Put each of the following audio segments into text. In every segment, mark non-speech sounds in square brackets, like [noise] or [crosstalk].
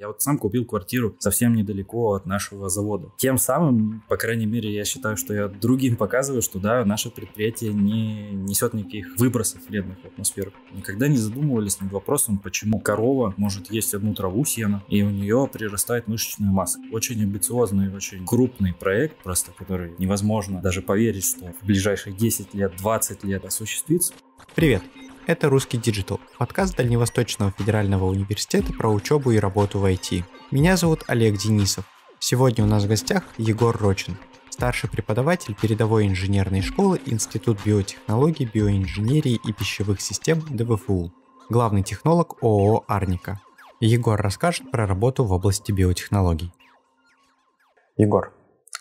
Я вот сам купил квартиру совсем недалеко от нашего завода. Тем самым, по крайней мере, я считаю, что я другим показываю, что да, наше предприятие не несет никаких выбросов вредных в атмосферу. Никогда не задумывались над вопросом, почему корова может есть одну траву сена, и у нее прирастает мышечная масса. Очень амбициозный, очень крупный проект, просто который невозможно даже поверить, что в ближайшие 10 лет, 20 лет осуществится. Привет, это «Русский диджитал» – подкаст Дальневосточного федерального университета про учебу и работу в IT. Меня зовут Олег Денисов. Сегодня у нас в гостях Егор Рочин, старший преподаватель передовой инженерной школы Институт биотехнологий, биоинженерии и пищевых систем ДВФУ, главный технолог ООО «Арника». Егор расскажет про работу в области биотехнологий. Егор,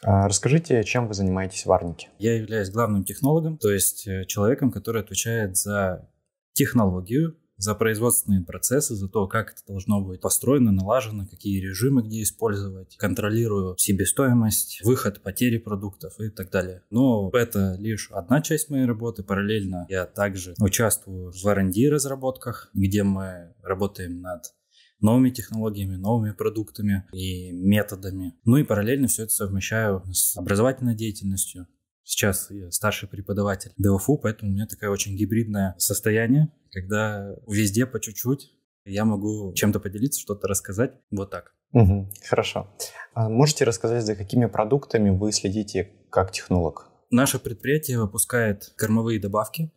а Расскажите, чем вы занимаетесь в Арнике? Я являюсь главным технологом, то есть э, человеком, который отвечает за технологию, за производственные процессы, за то, как это должно быть построено, налажено, какие режимы где использовать, контролирую себестоимость, выход, потери продуктов и так далее. Но это лишь одна часть моей работы. Параллельно я также участвую в R&D разработках, где мы работаем над новыми технологиями, новыми продуктами и методами. Ну и параллельно все это совмещаю с образовательной деятельностью, Сейчас я старший преподаватель ДВФУ, поэтому у меня такое очень гибридное состояние, когда везде по чуть-чуть я могу чем-то поделиться, что-то рассказать вот так. Угу, хорошо. А можете рассказать, за какими продуктами вы следите как технолог? Наше предприятие выпускает кормовые добавки,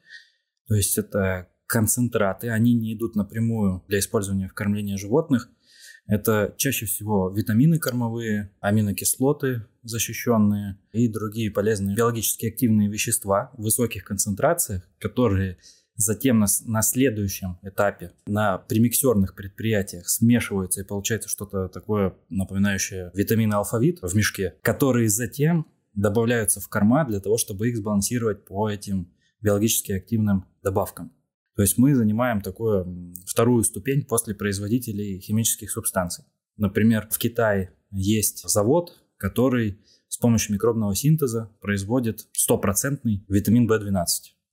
то есть это концентраты, они не идут напрямую для использования в кормлении животных – это чаще всего витамины кормовые, аминокислоты защищенные и другие полезные биологически активные вещества в высоких концентрациях, которые затем на, на следующем этапе на примиксерных предприятиях смешиваются и получается что-то такое напоминающее витамины алфавит в мешке, которые затем добавляются в корма для того, чтобы их сбалансировать по этим биологически активным добавкам. То есть мы занимаем такую вторую ступень после производителей химических субстанций. Например, в Китае есть завод, который с помощью микробного синтеза производит стопроцентный витамин В12.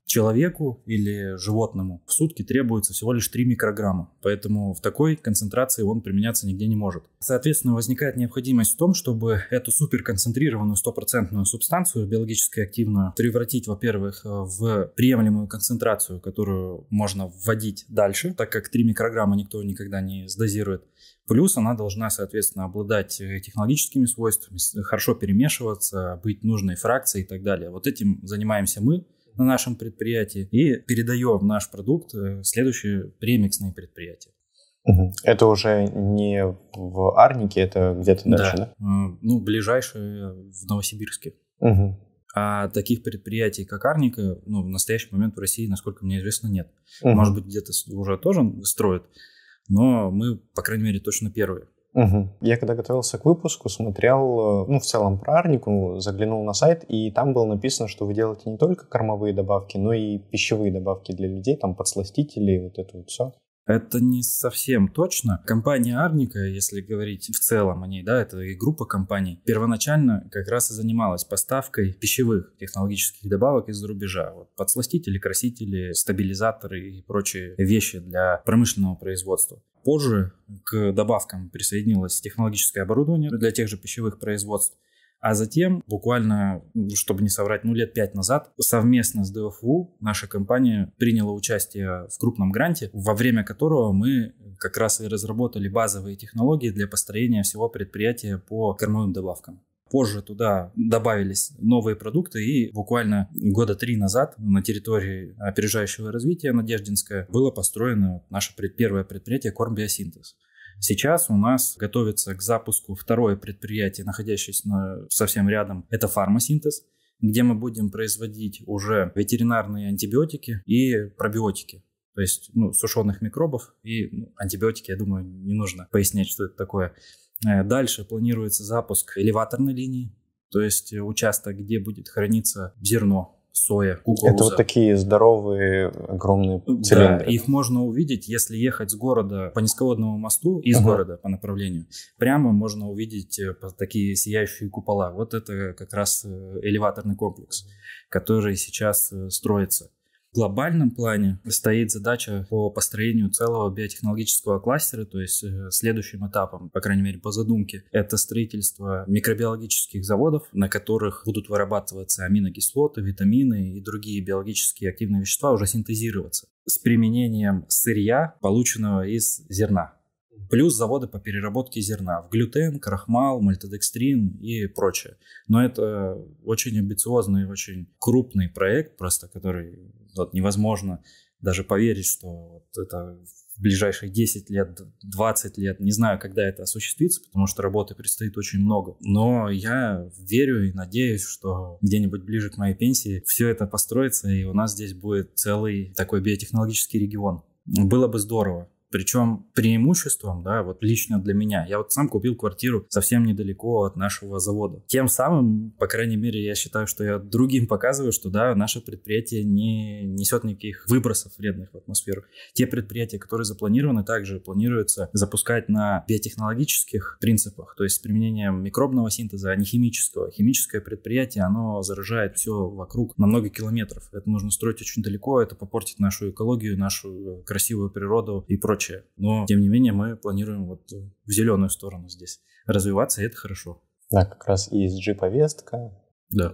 Человеку или животному в сутки требуется всего лишь 3 микрограмма, поэтому в такой концентрации он применяться нигде не может. Соответственно, возникает необходимость в том, чтобы эту суперконцентрированную стопроцентную субстанцию, биологически активную, превратить, во-первых, э, в приемлемую концентрацию, которую можно вводить дальше, так как 3 микрограмма никто никогда не сдозирует. Плюс она должна, соответственно, обладать э, технологическими свойствами, хорошо перемешиваться, быть нужной фракцией и так далее. Вот этим занимаемся мы, на нашем предприятии и передаем наш продукт в э, следующие премиксные предприятия. Это уже не в Арнике, это где-то дальше, да? да? Ну, ближайшее э, в Новосибирске. Угу. А таких предприятий, как Арника, э, ну, в настоящий момент в России, насколько мне известно, нет. Угу. Может быть, где-то уже тоже строят, но мы, по крайней мере, точно первые. Угу. Я когда готовился к выпуску, смотрел, э, ну, в целом про арнику, заглянул на сайт, и там было написано, что вы делаете не только кормовые добавки, но и пищевые добавки для людей, там подсластители, и вот это вот все. Это не совсем точно. Компания Арника, если говорить в целом о ней, да, это и группа компаний, первоначально как раз и занималась поставкой пищевых технологических добавок из-за рубежа. Вот подсластители, красители, стабилизаторы и прочие вещи для промышленного производства. Позже к добавкам присоединилось технологическое оборудование для тех же пищевых производств. А затем, буквально, чтобы не соврать, ну лет пять назад, совместно с ДФУ наша компания приняла участие в крупном гранте, во время которого мы как раз и разработали базовые технологии для построения всего предприятия по кормовым добавкам. Позже туда добавились новые продукты, и буквально года три назад на территории опережающего развития Надеждинская было построено наше первое предприятие Кормбиосинтез. Сейчас у нас готовится к запуску второе предприятие, находящееся на, совсем рядом. Это фармасинтез, где мы будем производить уже ветеринарные антибиотики и пробиотики. То есть ну, сушеных микробов и ну, антибиотики, я думаю, не нужно пояснять, что это такое. Э, дальше планируется запуск элеваторной линии, то есть э, участок, где будет храниться зерно, соя, кукуруза. Это вот такие здоровые огромные цилиндры. Да, их можно увидеть, если ехать с города по низководному мосту, из ага. города по направлению, прямо можно увидеть э, такие сияющие купола. Вот это как раз элеваторный комплекс, который сейчас строится. В глобальном плане стоит задача по построению целого биотехнологического кластера, то есть э, следующим этапом, по крайней мере по задумке, это строительство микробиологических заводов, на которых будут вырабатываться аминокислоты, витамины и другие биологические активные вещества уже синтезироваться с применением сырья, полученного из зерна. Плюс заводы по переработке зерна в глютен, крахмал, мальтодекстрин и прочее. Но это очень амбициозный, очень крупный проект, просто который вот невозможно даже поверить, что вот это в ближайшие 10 лет, 20 лет, не знаю, когда это осуществится, потому что работы предстоит очень много. Но я верю и надеюсь, что где-нибудь ближе к моей пенсии все это построится, и у нас здесь будет целый такой биотехнологический регион. Было бы здорово. Причем преимуществом, да, вот лично для меня, я вот сам купил квартиру совсем недалеко от нашего завода. Тем самым, по крайней мере, я считаю, что я другим показываю, что, да, наше предприятие не несет никаких выбросов вредных в атмосферу. Те предприятия, которые запланированы, также планируется запускать на биотехнологических принципах, то есть с применением микробного синтеза, а не химического. Химическое предприятие, оно заражает все вокруг на много километров. Это нужно строить очень далеко, это попортит нашу экологию, нашу э, красивую природу и прочее прочее. Но, тем не менее, мы планируем вот э, в зеленую сторону здесь развиваться, и это хорошо. Да, как раз ESG-повестка. Да.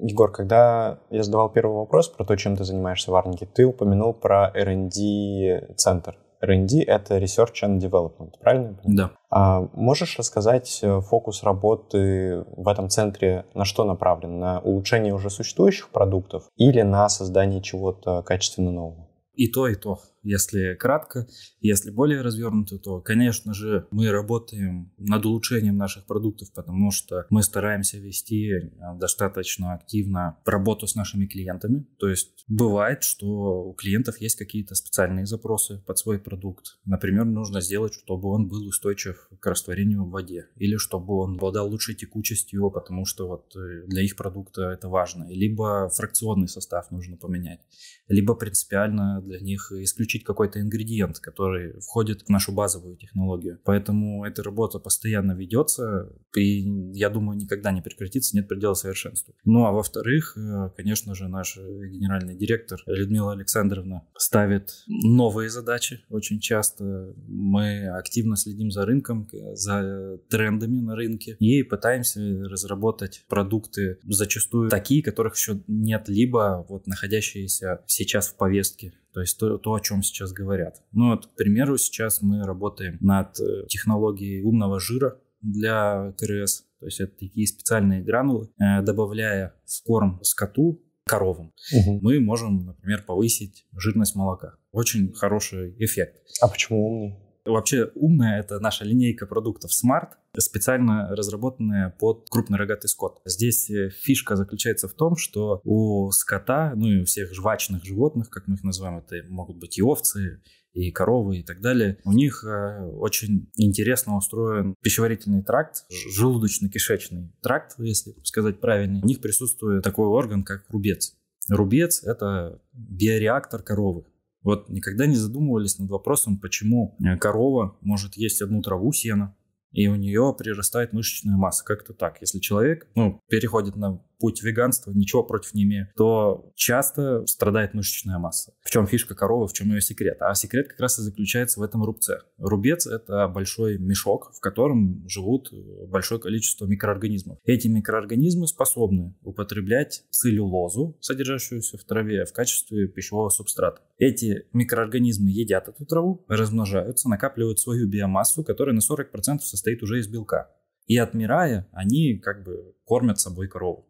Егор, когда я задавал первый вопрос про то, чем ты занимаешься в Арнике, ты упомянул про R&D-центр. R&D — это Research and Development, правильно? Да. А можешь рассказать э, фокус работы в этом центре на что направлен? На улучшение уже существующих продуктов или на создание чего-то качественно нового? И то, и то. Если кратко, если более развернуто, то, конечно же, мы работаем над улучшением наших продуктов, потому что мы стараемся вести э, достаточно активно работу с нашими клиентами. То есть бывает, что у клиентов есть какие-то специальные запросы под свой продукт. Например, нужно сделать, чтобы он был устойчив к растворению в воде или чтобы он обладал лучшей текучестью, потому что вот э, для их продукта это важно. Либо фракционный состав нужно поменять, либо принципиально для них исключить исключить какой-то ингредиент, который входит в нашу базовую технологию. Поэтому эта работа постоянно ведется, и я думаю, никогда не прекратится, нет предела совершенству. Ну а во-вторых, э, конечно же, наш генеральный директор Людмила Александровна ставит новые задачи очень часто. Мы активно следим за рынком, э, за трендами на рынке и пытаемся разработать продукты зачастую такие, которых еще нет, либо вот находящиеся сейчас в повестке то есть то, то, о чем сейчас говорят. Ну вот, к примеру, сейчас мы работаем над э, технологией умного жира для КРС, то есть это такие специальные гранулы, э, добавляя в корм скоту коровам, угу. мы можем, например, повысить жирность молока. Очень хороший эффект. А почему умный? Вообще умная — это наша линейка продуктов Smart, специально разработанная под крупный рогатый скот. Здесь э, фишка заключается в том, что у скота, ну и у всех жвачных животных, как мы их называем, это могут быть и овцы, и коровы и так далее, у них э, очень интересно устроен пищеварительный тракт, желудочно-кишечный тракт, если сказать правильно. У них присутствует такой орган, как рубец. Рубец — это биореактор коровы. Вот никогда не задумывались над вопросом, почему э, корова может есть одну траву сена, и у нее прирастает мышечная масса. Как-то так. Если человек ну, переходит на путь веганства, ничего против не имею, то часто страдает мышечная масса. В чем фишка коровы, в чем ее секрет? А секрет как раз и заключается в этом рубце. Рубец – это большой мешок, в котором живут э, большое количество микроорганизмов. Эти микроорганизмы способны употреблять целлюлозу, содержащуюся в траве, в качестве пищевого субстрата. Эти микроорганизмы едят эту траву, размножаются, накапливают свою биомассу, которая на 40% состоит уже из белка. И отмирая, они как бы кормят собой корову.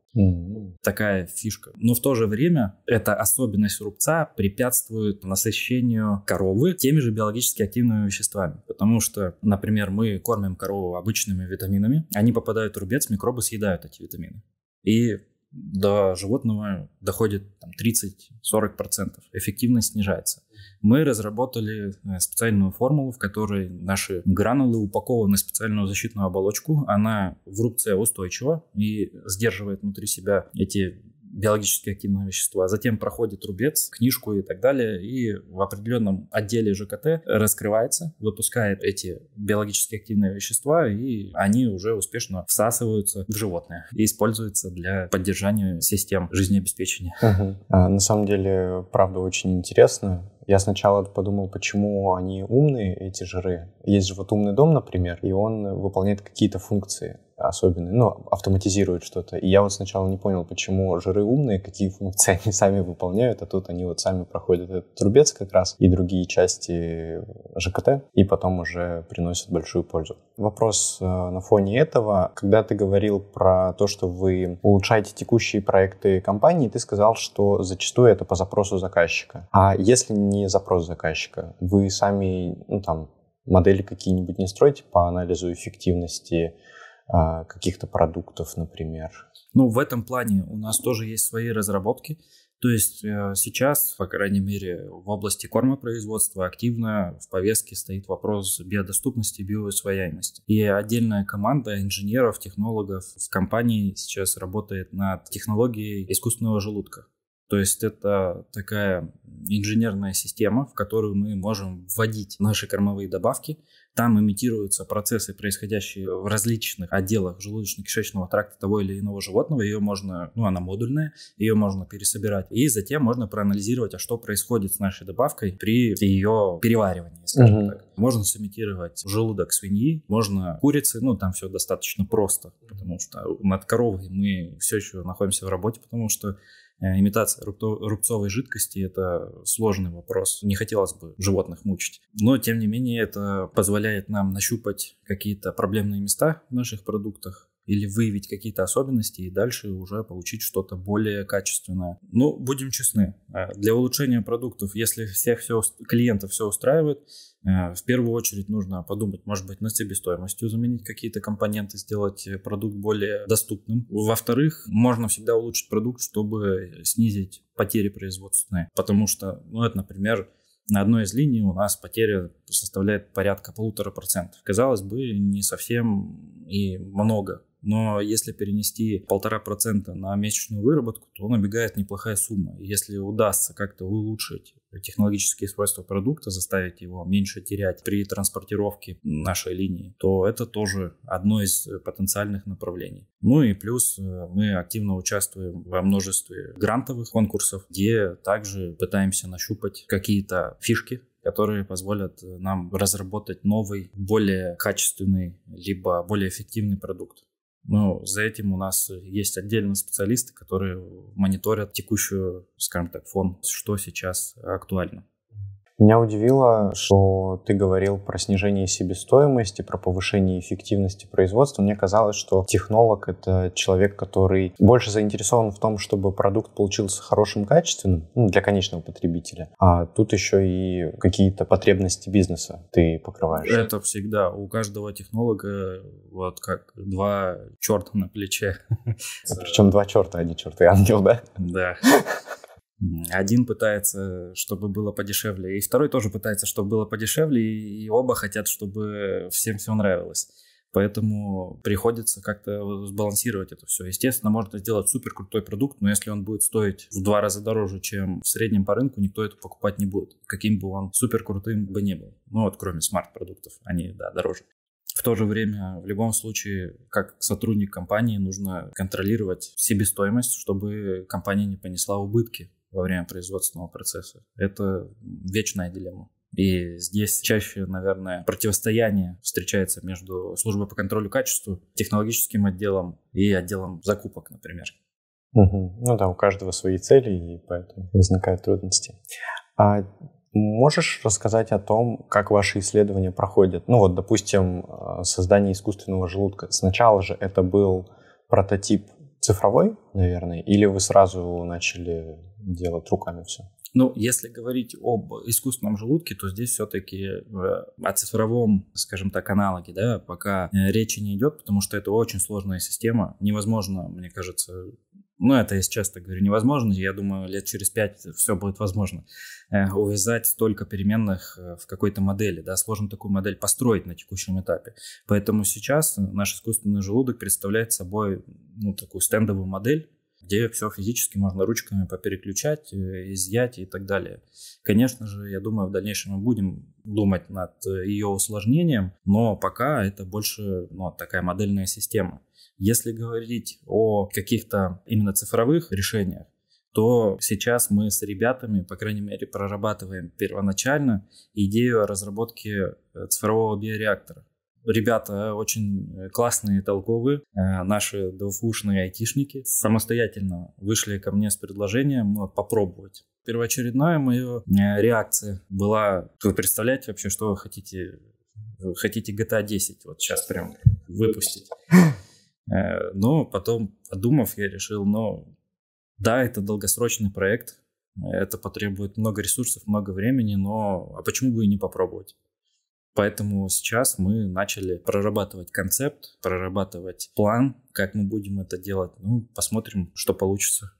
Такая фишка. Но в то же время эта особенность рубца препятствует насыщению коровы теми же биологически активными веществами. Потому что, например, мы кормим корову обычными витаминами, они попадают в рубец, микробы съедают эти витамины. И до животного доходит 30-40%, эффективность снижается. Мы разработали э, специальную формулу, в которой наши гранулы упакованы в специальную защитную оболочку. Она в рубце устойчива и сдерживает внутри себя эти биологически активные вещества. Затем проходит рубец, книжку и так далее, и в определенном отделе ЖКТ раскрывается, выпускает эти биологически активные вещества, и они уже успешно всасываются в животное и используются для поддержания систем жизнеобеспечения. А, на самом деле, правда, очень интересно. Я сначала подумал, почему они умные, эти жиры. Есть же вот умный дом, например, и он выполняет какие-то функции особенные, ну, автоматизируют что-то. И я вот сначала не понял, почему жиры умные, какие функции они [laughs] сами выполняют, а тут они вот сами проходят этот трубец как раз и другие части ЖКТ, и потом уже приносят большую пользу. Вопрос э, на фоне этого. Когда ты говорил про то, что вы улучшаете текущие проекты компании, ты сказал, что зачастую это по запросу заказчика. А если не запрос заказчика, вы сами, ну, там, модели какие-нибудь не строите по анализу эффективности а, каких-то продуктов, например? Ну, в этом плане у нас тоже есть свои разработки. То есть э, сейчас, по крайней мере, в области кормопроизводства активно в повестке стоит вопрос биодоступности и биоусвояемости. И отдельная команда инженеров, технологов в компании сейчас работает над технологией искусственного желудка. То есть это такая инженерная система, в которую мы можем вводить наши кормовые добавки. Там имитируются процессы, происходящие в различных отделах желудочно-кишечного тракта того или иного животного. Ее можно, ну она модульная, ее можно пересобирать. И затем можно проанализировать, а что происходит с нашей добавкой при ее переваривании, скажем угу. так. Можно сымитировать желудок свиньи, можно курицы, ну там все достаточно просто, потому что над коровой мы все еще находимся в работе, потому что Э, имитация рубцовой жидкости – это сложный вопрос. Не хотелось бы животных мучить. Но, тем не менее, это позволяет нам нащупать какие-то проблемные места в наших продуктах, или выявить какие-то особенности и дальше уже получить что-то более качественное. Ну, будем честны, э, для улучшения продуктов, если всех все, клиентов все устраивает, э, в первую очередь нужно подумать, может быть, на себестоимостью заменить какие-то компоненты, сделать продукт более доступным. Во-вторых, можно всегда улучшить продукт, чтобы снизить потери производственные, потому что, ну, это, например, на одной из линий у нас потеря составляет порядка полутора процентов. Казалось бы, не совсем и много, но если перенести полтора процента на месячную выработку, то набегает неплохая сумма. И если удастся как-то улучшить технологические свойства продукта, заставить его меньше терять при транспортировке нашей линии, то это тоже одно из потенциальных направлений. Ну и плюс э, мы активно участвуем во множестве грантовых конкурсов, где также пытаемся нащупать какие-то фишки которые позволят э, нам разработать новый, более качественный, либо более эффективный продукт. Но за этим у нас есть отдельные специалисты, которые мониторят текущую, скажем так, фон, что сейчас актуально. Меня удивило, что ты говорил про снижение себестоимости, про повышение эффективности производства. Мне казалось, что технолог — это человек, который больше заинтересован в том, чтобы продукт получился хорошим, качественным ну, для конечного потребителя. А тут еще и какие-то потребности бизнеса ты покрываешь. Это всегда. У каждого технолога вот как два черта на плече. Причем два черта, а не черты ангел, да? Да. [laughs] Один пытается, чтобы было подешевле, и второй тоже пытается, чтобы было подешевле, и оба хотят, чтобы всем все нравилось. Поэтому приходится как-то сбалансировать это все. Естественно, можно сделать супер крутой продукт, но если он будет стоить в два раза дороже, чем в среднем по рынку, никто это покупать не будет, каким бы он супер крутым бы не был. Ну вот кроме смарт-продуктов, они, да, дороже. В то же время, в любом случае, как сотрудник компании, нужно контролировать себестоимость, чтобы компания не понесла убытки во время производственного процесса. Это вечная дилемма. И здесь чаще, наверное, противостояние встречается между службой по контролю качества, технологическим отделом и отделом закупок, например. Угу. Ну да, у каждого свои цели, и поэтому возникают трудности. А можешь рассказать о том, как ваши исследования проходят? Ну вот, допустим, э, создание искусственного желудка. Сначала же это был прототип цифровой, наверное, или вы сразу начали делать руками все? Ну, если говорить об искусственном желудке, то здесь все-таки э, о цифровом, скажем так, аналоге, да, пока э, речи не идет, потому что это очень сложная система. Невозможно, мне кажется, ну, это я сейчас так говорю, невозможно. Я думаю, лет через пять все будет возможно. Э, увязать столько переменных э, в какой-то модели, да, сложно такую модель построить на текущем этапе. Поэтому сейчас наш искусственный желудок представляет собой, ну, такую стендовую модель, где все физически можно ручками попереключать, э, изъять и так далее. Конечно же, я думаю, в дальнейшем мы будем думать над э, ее усложнением, но пока это больше ну, такая модельная система. Если говорить о каких-то именно цифровых решениях, то сейчас мы с ребятами, по крайней мере, прорабатываем первоначально идею разработки э, цифрового биореактора. Ребята очень э, классные, толковые, э, наши двухушные айтишники самостоятельно вышли ко мне с предложением ну, попробовать. Первоочередная моя э, реакция была, вы представляете вообще, что вы хотите, хотите GTA 10 вот сейчас прям выпустить. Но потом, подумав, я решил, ну, да, это долгосрочный проект, это потребует много ресурсов, много времени, но а почему бы и не попробовать? Поэтому сейчас мы начали прорабатывать концепт, прорабатывать план, как мы будем это делать. Ну, посмотрим, что получится.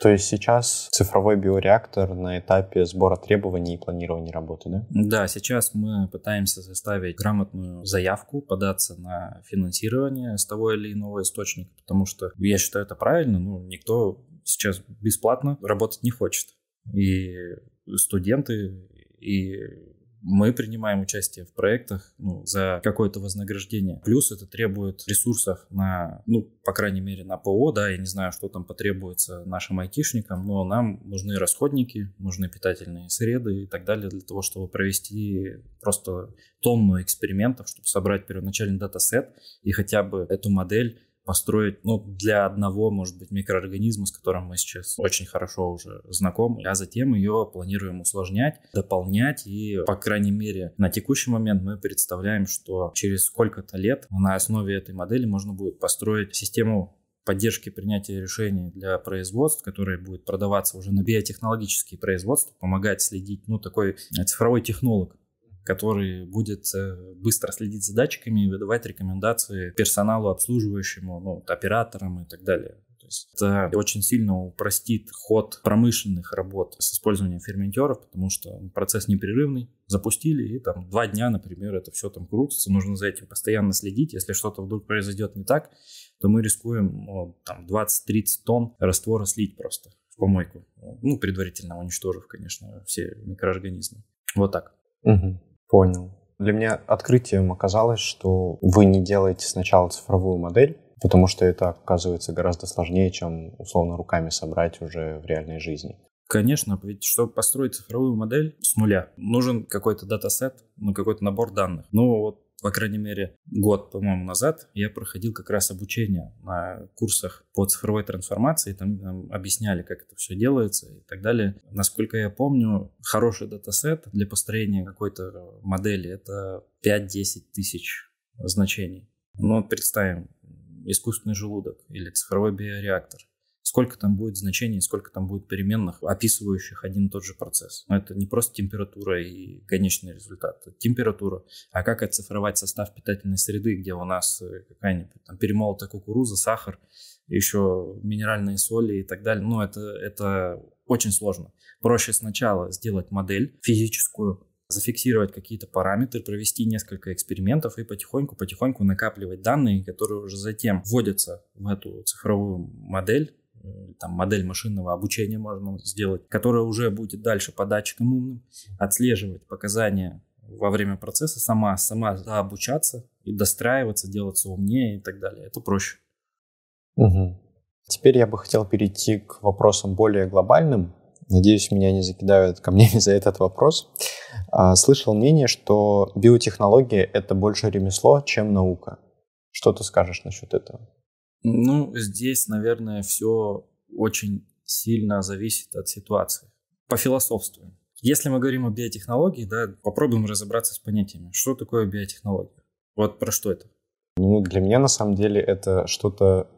То есть сейчас цифровой биореактор на этапе сбора требований и планирования работы, да? Да, сейчас мы пытаемся составить грамотную заявку, податься на финансирование с того или иного источника, потому что я считаю это правильно, ну, никто сейчас бесплатно работать не хочет. И студенты, и мы принимаем участие в проектах ну, за какое-то вознаграждение. Плюс это требует ресурсов на, ну, по крайней мере, на ПО, да, я не знаю, что там потребуется нашим айтишникам, но нам нужны расходники, нужны питательные среды и так далее для того, чтобы провести просто тонну экспериментов, чтобы собрать первоначальный датасет и хотя бы эту модель построить ну, для одного, может быть, микроорганизма, с которым мы сейчас очень хорошо уже знакомы, а затем ее планируем усложнять, дополнять. И, по крайней мере, на текущий момент мы представляем, что через сколько-то лет на основе этой модели можно будет построить систему поддержки принятия решений для производств, которые будет продаваться уже на биотехнологические производства, помогать следить, ну, такой цифровой технолог который будет э, быстро следить за датчиками и выдавать рекомендации персоналу обслуживающему, ну, операторам и так далее. То есть это очень сильно упростит ход промышленных работ с использованием ферментеров, потому что ну, процесс непрерывный, запустили, и там два дня, например, это все там крутится, нужно за этим постоянно следить, если что-то вдруг произойдет не так, то мы рискуем ну, там 20-30 тонн раствора слить просто в помойку, ну, предварительно уничтожив, конечно, все микроорганизмы. Вот так. Угу. Понял. Для меня открытием оказалось, что вы не делаете сначала цифровую модель, потому что это оказывается гораздо сложнее, чем условно руками собрать уже в реальной жизни. Конечно, ведь чтобы построить цифровую модель с нуля, нужен какой-то датасет, ну, какой-то набор данных. Ну, вот по крайней мере, год, по-моему, назад я проходил как раз обучение на курсах по цифровой трансформации, там, там объясняли, как это все делается и так далее. Насколько я помню, хороший датасет для построения какой-то модели — это 5-10 тысяч значений. Но представим, искусственный желудок или цифровой биореактор сколько там будет значений, сколько там будет переменных, описывающих один и тот же процесс. Но это не просто температура и конечный результат. Это температура. А как оцифровать состав питательной среды, где у нас э, какая-нибудь там перемолотая кукуруза, сахар, еще минеральные соли и так далее. Ну, это, это очень сложно. Проще сначала сделать модель физическую, зафиксировать какие-то параметры, провести несколько экспериментов и потихоньку-потихоньку накапливать данные, которые уже затем вводятся в эту цифровую модель там модель машинного обучения можно сделать, которая уже будет дальше по датчикам умным отслеживать показания во время процесса сама, сама обучаться и достраиваться, делаться умнее и так далее. Это проще. Угу. Теперь я бы хотел перейти к вопросам более глобальным. Надеюсь, меня не закидают камнями [laughs] за этот вопрос. А, слышал мнение, что биотехнология — это больше ремесло, чем наука. Что ты скажешь насчет этого? Ну, здесь, наверное, все очень сильно зависит от ситуации. По философству. Если мы говорим о биотехнологии, да, попробуем разобраться с понятиями. Что такое биотехнология? Вот про что это? Ну, для меня на самом деле это что-то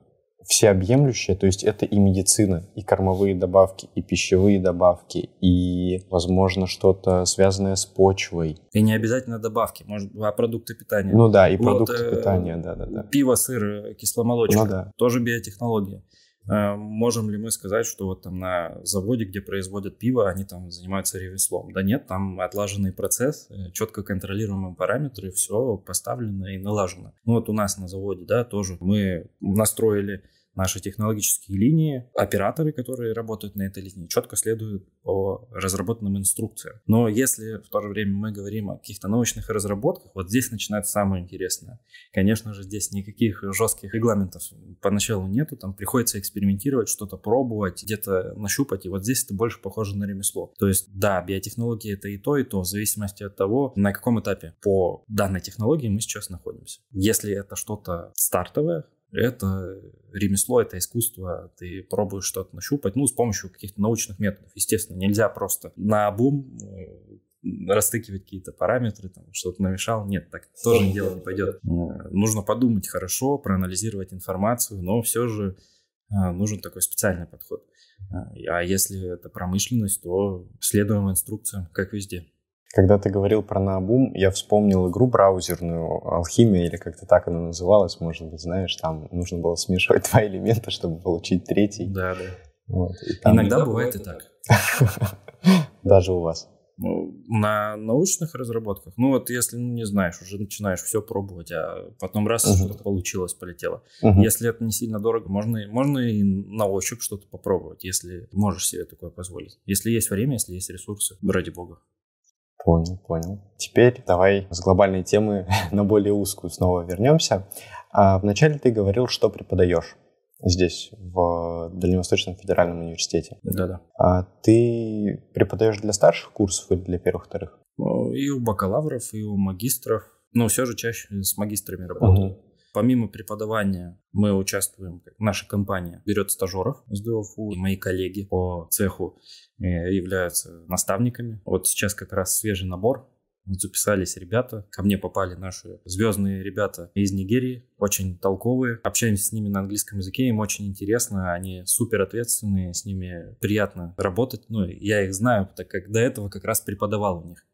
всеобъемлющее, то есть это и медицина, и кормовые добавки, и пищевые добавки, и, возможно, что-то связанное с почвой. И не обязательно добавки, может, а продукты питания. Ну да, и продукты вот, э, питания, да-да-да. Пиво, сыр, э, кисломолочка, ну, да. тоже биотехнология. Э, можем ли мы сказать, что вот там на заводе, где производят пиво, они там занимаются ревеслом? Да нет, там отлаженный процесс, э, четко контролируемые параметры, все поставлено и налажено. Ну вот у нас на заводе, да, тоже мы настроили наши технологические линии, операторы, которые работают на этой линии, четко следуют по разработанным инструкциям. Но если в то же время мы говорим о каких-то научных разработках, вот здесь начинается самое интересное. Конечно же, здесь никаких жестких регламентов поначалу нету, там приходится экспериментировать, что-то пробовать, где-то нащупать, и вот здесь это больше похоже на ремесло. То есть, да, биотехнологии это и то, и то, в зависимости от того, на каком этапе по данной технологии мы сейчас находимся. Если это что-то стартовое, это ремесло, это искусство, ты пробуешь что-то нащупать, ну, с помощью каких-то научных методов. Естественно, нельзя просто на обум э, растыкивать какие-то параметры, там, что-то намешал. Нет, так тоже дело не пойдет. Ну, э, нужно подумать хорошо, проанализировать информацию, но все же э, нужен такой специальный подход. А если это промышленность, то следуем инструкциям, как везде. Когда ты говорил про Наобум, я вспомнил игру браузерную «Алхимия» или как-то так она называлась, может быть, знаешь, там нужно было смешивать [laughs] два элемента, чтобы получить третий. Да, да. Вот, и там... Иногда бывает и так. [laughs] Даже у вас. Ну, на научных разработках, ну вот если ну, не знаешь, уже начинаешь все пробовать, а потом раз uh что-то получилось, полетело. uh Если это не сильно дорого, можно, можно и на ощупь что-то попробовать, если можешь себе такое позволить. Если есть время, если есть ресурсы, ради бога. Понял, понял. Теперь давай с глобальной темы [laughs] на более узкую снова вернемся. А вначале ты говорил, что преподаешь здесь, в Дальневосточном федеральном университете. Да-да. А ты преподаешь для старших курсов или для первых-вторых? И у бакалавров, и у магистров. Но ну, все же чаще с магистрами работаю. Угу. Помимо преподавания мы участвуем, наша компания берет стажеров с ДОФУ, мои коллеги по цеху э, являются наставниками. Вот сейчас как раз свежий набор, записались ребята, ко мне попали наши звездные ребята из Нигерии, очень толковые. Общаемся с ними на английском языке, им очень интересно, они супер ответственные, с ними приятно работать. Ну, я их знаю, так как до этого как раз преподавал у них.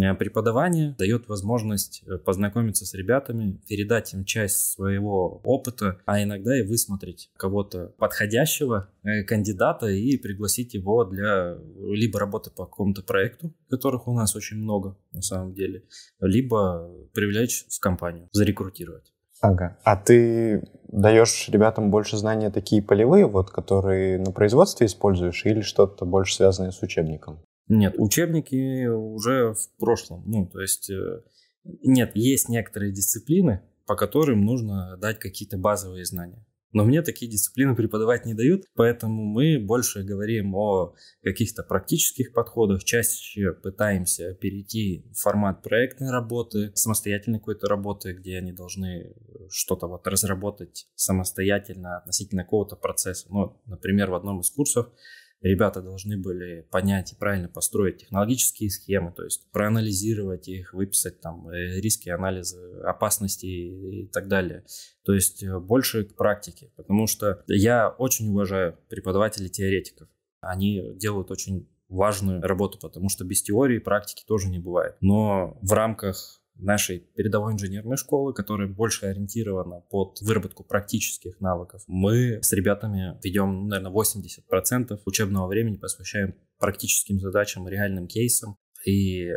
Э, преподавание дает возможность э, познакомиться с ребятами, передать им часть своего опыта, а иногда и высмотреть кого-то подходящего э, кандидата и пригласить его для либо работы по какому-то проекту, которых у нас очень много на самом деле, либо привлечь в компанию, зарекрутировать. Ага. А ты даешь ребятам больше знания такие полевые, вот, которые на производстве используешь, или что-то больше связанное с учебником? Нет, учебники уже в прошлом. Ну, то есть, э, нет, есть некоторые дисциплины, по которым нужно дать какие-то базовые знания. Но мне такие дисциплины преподавать не дают, поэтому мы больше говорим о каких-то практических подходах, чаще пытаемся перейти в формат проектной работы, самостоятельной какой-то работы, где они должны что-то вот разработать самостоятельно относительно какого-то процесса. Ну, например, в одном из курсов ребята должны были понять и правильно построить технологические схемы, то есть проанализировать их, выписать там э, риски, анализы опасности и так далее. То есть э, больше к практике, потому что я очень уважаю преподавателей-теоретиков. Они делают очень важную работу, потому что без теории практики тоже не бывает. Но в рамках нашей передовой инженерной школы, которая больше ориентирована под выработку практических навыков. Мы с ребятами ведем, наверное, 80% учебного времени посвящаем практическим задачам, реальным кейсам. И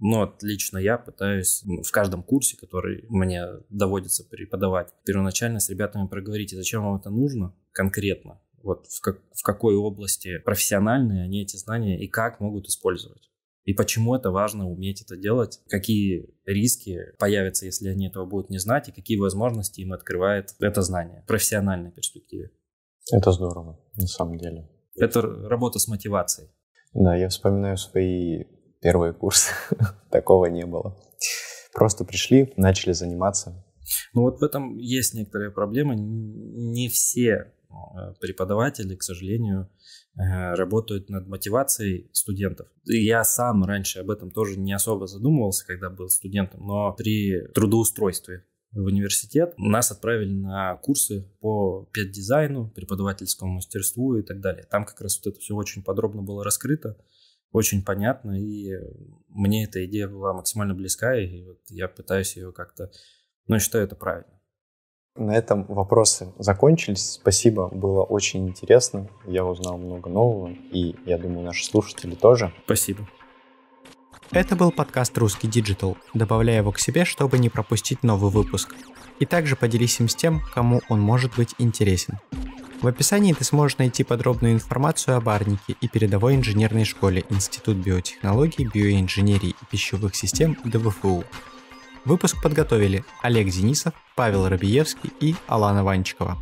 но ну, лично я пытаюсь ну, в каждом курсе, который мне доводится преподавать, первоначально с ребятами проговорить, зачем вам это нужно конкретно, вот в, как, в какой области профессиональные они эти знания и как могут использовать. И почему это важно уметь это делать, какие риски появятся, если они этого будут не знать, и какие возможности им открывает это знание в профессиональной перспективе. Это здорово, на самом деле. Это работа с мотивацией. Да, я вспоминаю свои первые курсы. [laughs] Такого не было. Просто пришли, начали заниматься. Ну вот в этом есть некоторые проблемы. Не все э, преподаватели, к сожалению, Э, работают над мотивацией студентов. я сам раньше об этом тоже не особо задумывался, когда был студентом, но при трудоустройстве в университет нас отправили на курсы по педдизайну, преподавательскому мастерству и так далее. Там как раз вот это все очень подробно было раскрыто, очень понятно, и мне эта идея была максимально близка, и вот я пытаюсь ее как-то, ну, считаю это правильно. На этом вопросы закончились. Спасибо, было очень интересно. Я узнал много нового, и я думаю, наши слушатели тоже. Спасибо. Это был подкаст «Русский диджитал». Добавляй его к себе, чтобы не пропустить новый выпуск. И также поделись им с тем, кому он может быть интересен. В описании ты сможешь найти подробную информацию об Арнике и передовой инженерной школе Институт биотехнологий, биоинженерии и пищевых систем ДВФУ. Выпуск подготовили Олег Денисов, Павел Рабиевский и Алана Ванчикова.